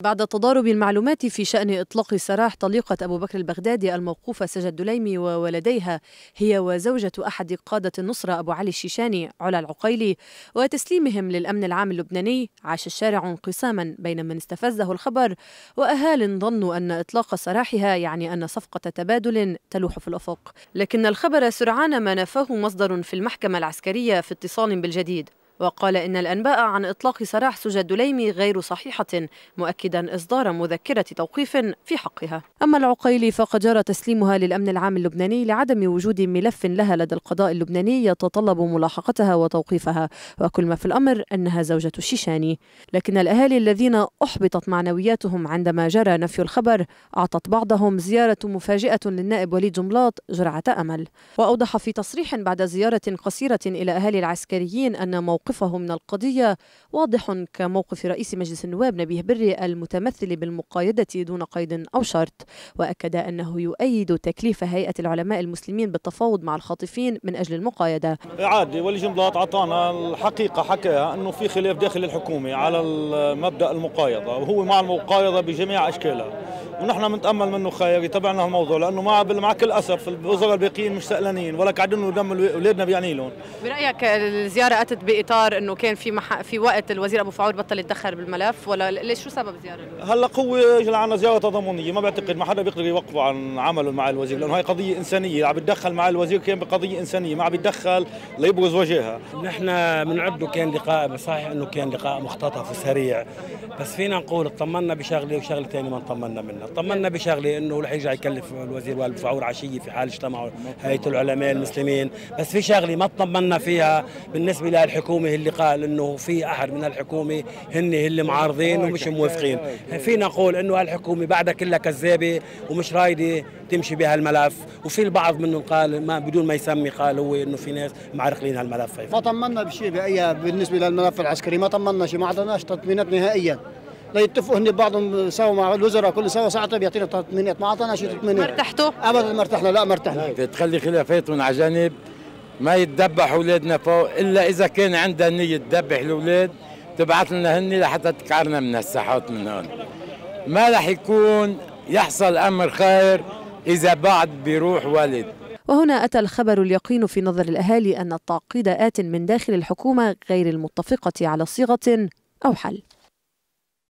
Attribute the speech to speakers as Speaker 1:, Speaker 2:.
Speaker 1: بعد تضارب المعلومات في شأن إطلاق سراح طليقة أبو بكر البغدادي الموقوفة سجى الدليمي وولديها هي وزوجة أحد قادة النصرة أبو علي الشيشاني علا العقيلي وتسليمهم للأمن العام اللبناني عاش الشارع انقساما بين من استفزه الخبر وأهال ظنوا أن إطلاق سراحها يعني أن صفقة تبادل تلوح في الأفق لكن الخبر سرعان ما نفاه مصدر في المحكمة العسكرية في اتصال بالجديد وقال إن الأنباء عن إطلاق سراح سجى الدليمي غير صحيحة مؤكدا إصدار مذكرة توقيف في حقها أما العقيلي فقد جرى تسليمها للأمن العام اللبناني لعدم وجود ملف لها لدى القضاء اللبناني يتطلب ملاحقتها وتوقيفها وكل ما في الأمر أنها زوجة الشيشاني لكن الأهالي الذين أحبطت معنوياتهم عندما جرى نفي الخبر أعطت بعضهم زيارة مفاجئة للنائب وليد جملاط جرعة أمل وأوضح في تصريح بعد زيارة قصيرة إلى أهالي العسكريين أن موقف موقفه من القضية واضح كموقف رئيس مجلس النواب نبيه بري المتمثل بالمقايدة دون قيد أو شرط وأكد أنه يؤيد تكليف هيئة العلماء المسلمين بالتفاوض مع الخاطفين من أجل المقايدة
Speaker 2: عادي ولي جنبلاط عطانا الحقيقة حكاها أنه في خلاف داخل الحكومة على مبدأ المقايضة وهو مع المقايضة بجميع أشكالها ونحن بنتامل منه خير يتبعنا هالموضوع الموضوع لانه مع مع كل اسف الوزراء الباقيين مش سالانين ولا قاعدين دم اولادنا بيعني لهم
Speaker 1: برايك الزياره اتت باطار انه كان في مح... في وقت الوزير ابو فعول بطل يتدخل بالملف ولا ليش شو سبب الزياره؟
Speaker 2: هلا قوه لعنا زياره تضامنيه ما بعتقد ما حدا بيقدر يوقفه عن عمله مع الوزير لانه هي قضيه انسانيه عم يتدخل مع الوزير كان بقضيه انسانيه ما عم بيتدخل ليبرز وجهها
Speaker 3: نحن بنعده كان لقاء صحيح انه كان لقاء مختطف وسريع بس فينا نقول اطمنا بشغله وشغله ثانيه ما اطمنا منها طمنا بشغله انه رح يرجع يكلف الوزير والد فعور عشيه في حال اجتمعوا هيئه العلماء المسلمين بس في شغله ما طمنا فيها بالنسبه للحكومه اللي قال انه في احد من الحكومه هن اللي معارضين ومش موافقين فينا نقول انه الحكومه بعدها كلها كذابه ومش رايده تمشي بهالملف وفي البعض منهم قال ما بدون ما يسمي قال هو انه في ناس معرقلين هالملف
Speaker 1: ما طمنا بشيء باي بالنسبه للملف العسكري ما طمنا شيء ما اعطيناش تطمينات نهائيا ليتفقوا هن بعضهم سوا مع الوزراء كل سوا ساعتها بيعطينا طيب تطمينات ما شيء تطمينات ما ارتحتوا؟ ابدا ما ارتحنا لا ما ارتحنا
Speaker 3: طيب، تخلي خلافاتهم على جنب ما يتذبح اولادنا فوق الا اذا كان عندها نيه تذبح الاولاد تبعث لنا هن لحتى تكعرنا من الساحات من هون ما رح يكون يحصل امر خير اذا بعد بيروح والد
Speaker 1: وهنا أتى الخبر اليقين في نظر الأهالي أن التعقيد آت من داخل الحكومة غير المتفقة على صيغة أو حل